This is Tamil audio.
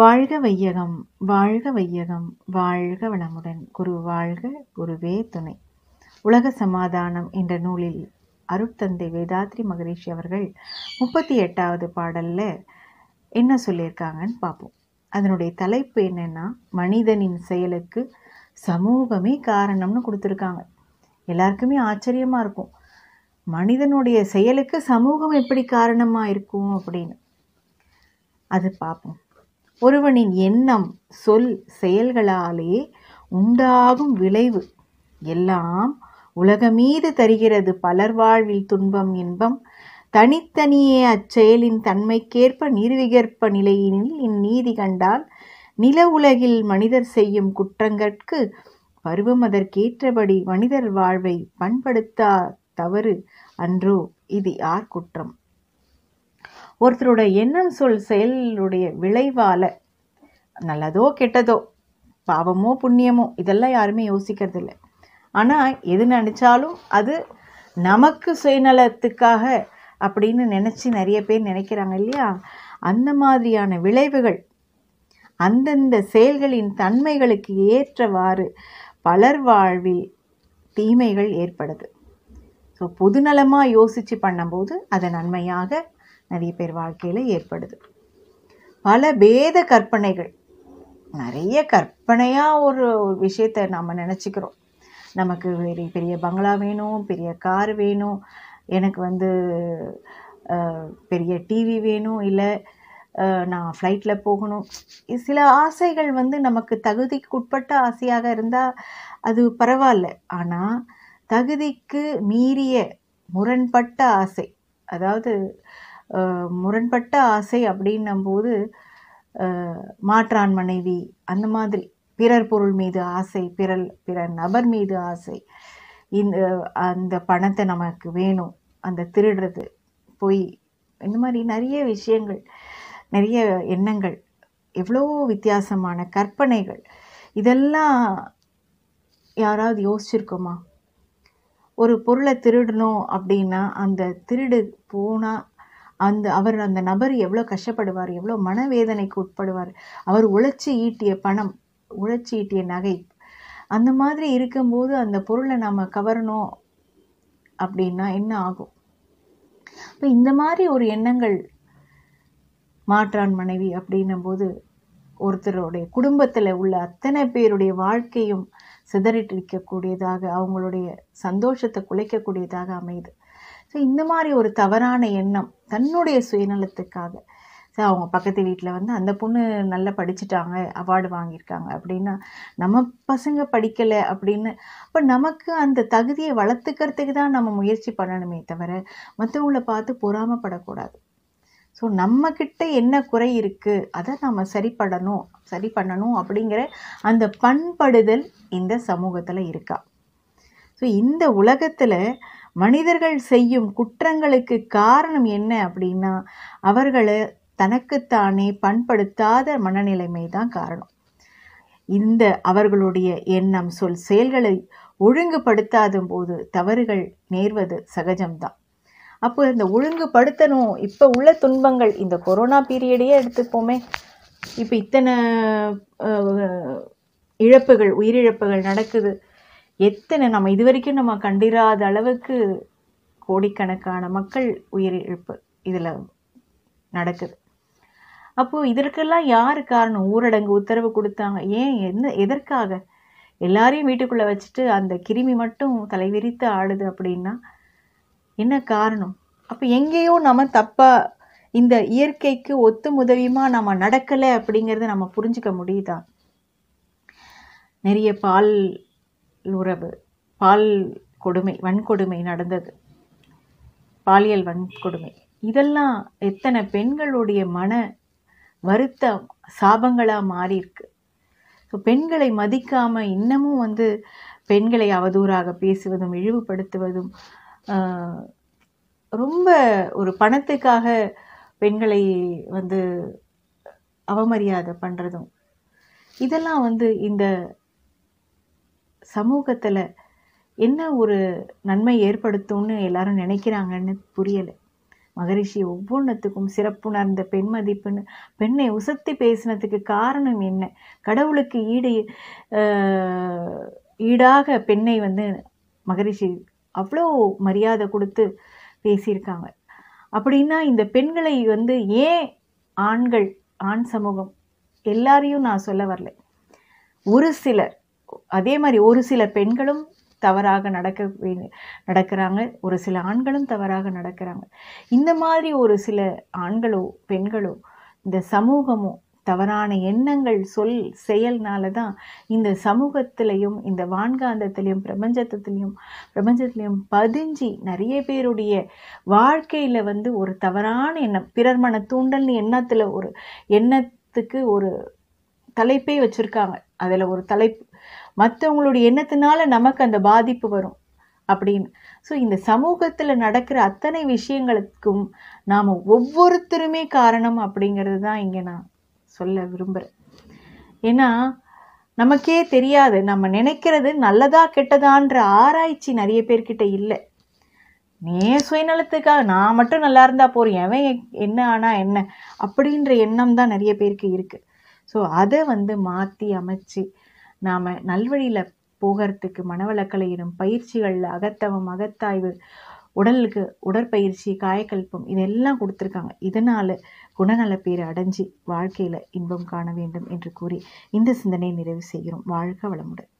வாழ்க வையகம் வாழ்க வையகம் வாழ்க வளமுடன் குரு வாழ்க குருவே துணை உலக சமாதானம் என்ற நூலில் அருட்தந்தை வேதாத்ரி மகரிஷி அவர்கள் முப்பத்தி எட்டாவது பாடலில் என்ன சொல்லியிருக்காங்கன்னு பார்ப்போம் அதனுடைய தலைப்பு என்னென்னா மனிதனின் செயலுக்கு சமூகமே காரணம்னு கொடுத்துருக்காங்க எல்லாருக்குமே ஆச்சரியமாக இருக்கும் மனிதனுடைய செயலுக்கு சமூகம் எப்படி காரணமாக இருக்கும் அப்படின்னு அது பார்ப்போம் ஒருவனின் எண்ணம் சொல் செயல்களாலே உண்டாகும் விளைவு எல்லாம் உலகமீது தருகிறது பலர் வாழ்வில் துன்பம் இன்பம் தனித்தனியே அச்செயலின் தன்மைக்கேற்ப நிர்விகற்ப நிலையினில் இந்நீதி கண்டால் நில உலகில் மனிதர் செய்யும் குற்றங்கட்கு பருவம் அதற்கேற்றபடி மனிதர் வாழ்வை பண்படுத்தா தவறு அன்றோ இது யார் குற்றம் ஒருத்தரோட எண்ணம் சொல் செயலுடைய விளைவால் நல்லதோ கெட்டதோ பாவமோ புண்ணியமோ இதெல்லாம் யாருமே யோசிக்கிறது இல்லை ஆனால் எது நினச்சாலும் அது நமக்கு சுயநலத்துக்காக அப்படின்னு நினச்சி நிறைய பேர் நினைக்கிறாங்க இல்லையா அந்த மாதிரியான விளைவுகள் அந்தந்த செயல்களின் தன்மைகளுக்கு ஏற்றவாறு பலர் வாழ்வில் தீமைகள் ஏற்படுது ஸோ பொதுநலமாக யோசித்து பண்ணும்போது அதை நன்மையாக நிறைய பேர் வாழ்க்கையில் ஏற்படுது பல பேத கற்பனைகள் நிறைய கற்பனையாக ஒரு விஷயத்தை நம்ம நினச்சிக்கிறோம் நமக்கு பெரிய பெரிய பங்களா வேணும் பெரிய கார் வேணும் எனக்கு வந்து பெரிய டிவி வேணும் இல்லை நான் ஃப்ளைட்டில் போகணும் சில ஆசைகள் வந்து நமக்கு தகுதிக்குட்பட்ட ஆசையாக இருந்தால் அது பரவாயில்ல ஆனால் தகுதிக்கு மீறிய முரண்பட்ட ஆசை அதாவது முரண்பட்ட ஆசை அப்படின்னும்போது மாற்றான் மனைவி அந்த மாதிரி பிறர் பொருள் மீது ஆசை பிறல் பிற நபர் மீது ஆசை இந்த அந்த பணத்தை நமக்கு வேணும் அந்த திருடுறது பொய் இந்த மாதிரி நிறைய விஷயங்கள் நிறைய எண்ணங்கள் எவ்வளோ வித்தியாசமான கற்பனைகள் இதெல்லாம் யாராவது யோசிச்சிருக்கோமா ஒரு பொருளை திருடணும் அப்படின்னா அந்த திருடு போனால் அந்த அவர் அந்த நபர் எவ்வளோ கஷ்டப்படுவார் எவ்வளோ மனவேதனைக்கு உட்படுவார் அவர் உழைச்சி ஈட்டிய பணம் உழைச்சி ஈட்டிய நகை அந்த மாதிரி இருக்கும்போது அந்த பொருளை நாம் கவரணும் அப்படின்னா என்ன ஆகும் இப்போ இந்த மாதிரி ஒரு எண்ணங்கள் மாற்றான் மனைவி அப்படின்னும் போது ஒருத்தருடைய குடும்பத்தில் உள்ள அத்தனை பேருடைய வாழ்க்கையும் சிதறிட்டிருக்கக்கூடியதாக அவங்களுடைய சந்தோஷத்தை குலைக்கக்கூடியதாக அமையுது ஸோ இந்த மாதிரி ஒரு தவறான எண்ணம் தன்னுடைய சுயநலத்துக்காக ஸோ அவங்க பக்கத்து வீட்டில் வந்து அந்த பொண்ணு நல்லா படிச்சுட்டாங்க அவார்டு வாங்கியிருக்காங்க அப்படின்னா நம்ம பசங்க படிக்கலை அப்படின்னு அப்போ நமக்கு அந்த தகுதியை வளர்த்துக்கிறதுக்கு தான் நம்ம முயற்சி பண்ணணுமே தவிர மற்றவங்கள பார்த்து பொறாமப்படக்கூடாது ஸோ நம்மக்கிட்ட என்ன குறை இருக்குது அதை நம்ம சரி பண்ணணும் சரி பண்ணணும் அப்படிங்கிற அந்த பண்படுதல் இந்த சமூகத்தில் இருக்கா ஸோ இந்த உலகத்தில் மனிதர்கள் செய்யும் குற்றங்களுக்கு காரணம் என்ன அப்படின்னா அவர்களை தனக்குத்தானே பண்படுத்தாத மனநிலைமை தான் காரணம் இந்த அவர்களுடைய எண்ணம் சொல் செயல்களை ஒழுங்குபடுத்தாத போது தவறுகள் நேர்வது சகஜம்தான் அப்போ இந்த ஒழுங்குபடுத்தணும் இப்போ உள்ள துன்பங்கள் இந்த கொரோனா பீரியடையே எடுத்துப்போமே இப்போ இத்தனை இழப்புகள் உயிரிழப்புகள் நடக்குது எத்தனை நம்ம இது வரைக்கும் நம்ம கண்டிராத அளவுக்கு கோடிக்கணக்கான மக்கள் உயிரிழப்பு இதில் நடக்குது அப்போது இதற்கெல்லாம் யார் காரணம் ஊரடங்கு உத்தரவு கொடுத்தாங்க ஏன் என்ன எதற்காக எல்லாரையும் வீட்டுக்குள்ளே வச்சுட்டு அந்த கிருமி மட்டும் தலை விரித்து ஆடுது அப்படின்னா என்ன காரணம் அப்போ எங்கேயோ நம்ம தப்பாக இந்த இயற்கைக்கு ஒத்து உதவியுமா நம்ம நடக்கலை அப்படிங்கிறத நம்ம புரிஞ்சுக்க முடியுதா நிறைய பால் உறவு பால் கொடுமை வன்கொடுமை நடந்தது பாலியல் வன்கொடுமை இதெல்லாம் எத்தனை பெண்களுடைய மன வருத்த சாபங்களாக மாறியிருக்கு ஸோ பெண்களை மதிக்காமல் இன்னமும் வந்து பெண்களை அவதூறாக பேசுவதும் இழிவுபடுத்துவதும் ரொம்ப ஒரு பணத்துக்காக பெண்களை வந்து அவமரியாதை பண்ணுறதும் இதெல்லாம் வந்து இந்த சமூகத்தில் என்ன ஒரு நன்மை ஏற்படுத்தும்னு எல்லாரும் நினைக்கிறாங்கன்னு புரியலை மகரிஷி ஒவ்வொன்றுத்துக்கும் சிறப்புணர்ந்த பெண் மதிப்புன்னு பெண்ணை உசத்தி பேசினதுக்கு காரணம் என்ன கடவுளுக்கு ஈடு ஈடாக பெண்ணை வந்து மகரிஷி அவ்வளோ மரியாதை கொடுத்து பேசியிருக்காங்க அப்படின்னா இந்த பெண்களை வந்து ஏன் ஆண்கள் ஆண் சமூகம் எல்லாரையும் நான் சொல்ல வரல ஒரு சிலர் அதே மாதிரி ஒரு சில பெண்களும் தவறாக நடக்க நடக்கிறாங்க ஒரு சில ஆண்களும் தவறாக நடக்கிறாங்க இந்த மாதிரி ஒரு சில ஆண்களோ பெண்களோ இந்த சமூகமோ தவறான எண்ணங்கள் சொல் செயல்னால தான் இந்த சமூகத்திலையும் இந்த வான்காந்தத்திலையும் பிரபஞ்சத்திலையும் பிரபஞ்சத்திலையும் பதிஞ்சு நிறைய பேருடைய வாழ்க்கையில் வந்து ஒரு தவறான எண்ணம் பிறர் மன தூண்டல் எண்ணத்தில் ஒரு எண்ணத்துக்கு ஒரு தலைப்பே வச்சுருக்காங்க அதில் ஒரு தலைப்பு மற்றவங்களுடைய எண்ணத்தினால நமக்கு அந்த பாதிப்பு வரும் அப்படின்னு ஸோ இந்த சமூகத்தில் நடக்கிற அத்தனை விஷயங்களுக்கும் நாம் ஒவ்வொருத்தருமே காரணம் அப்படிங்கிறது தான் இங்கே நான் சொல்ல விரும்புகிறேன் ஏன்னா நமக்கே தெரியாது நம்ம நினைக்கிறது நல்லதா கெட்டதான்ற ஆராய்ச்சி நிறைய பேர்கிட்ட இல்லை நீ சுயநலத்துக்காக நான் மட்டும் நல்லா இருந்தால் போகிறேன் எவன் என்ன ஆனால் என்ன அப்படின்ற எண்ணம் தான் நிறைய பேருக்கு இருக்குது ஸோ அதை வந்து மாற்றி அமைச்சு நாம் நல்வழியில் போகிறதுக்கு மனவளக்கலையிடும் பயிற்சிகளில் அகத்தவம் அகத்தாய்வு உடலுக்கு உடற்பயிற்சி காயக்கல்பம் இதெல்லாம் கொடுத்துருக்காங்க இதனால் குணநல பேர் அடைஞ்சு வாழ்க்கையில் இன்பம் காண வேண்டும் என்று கூறி இந்த சிந்தனையை நிறைவு செய்கிறோம் வாழ்க வளமுடன்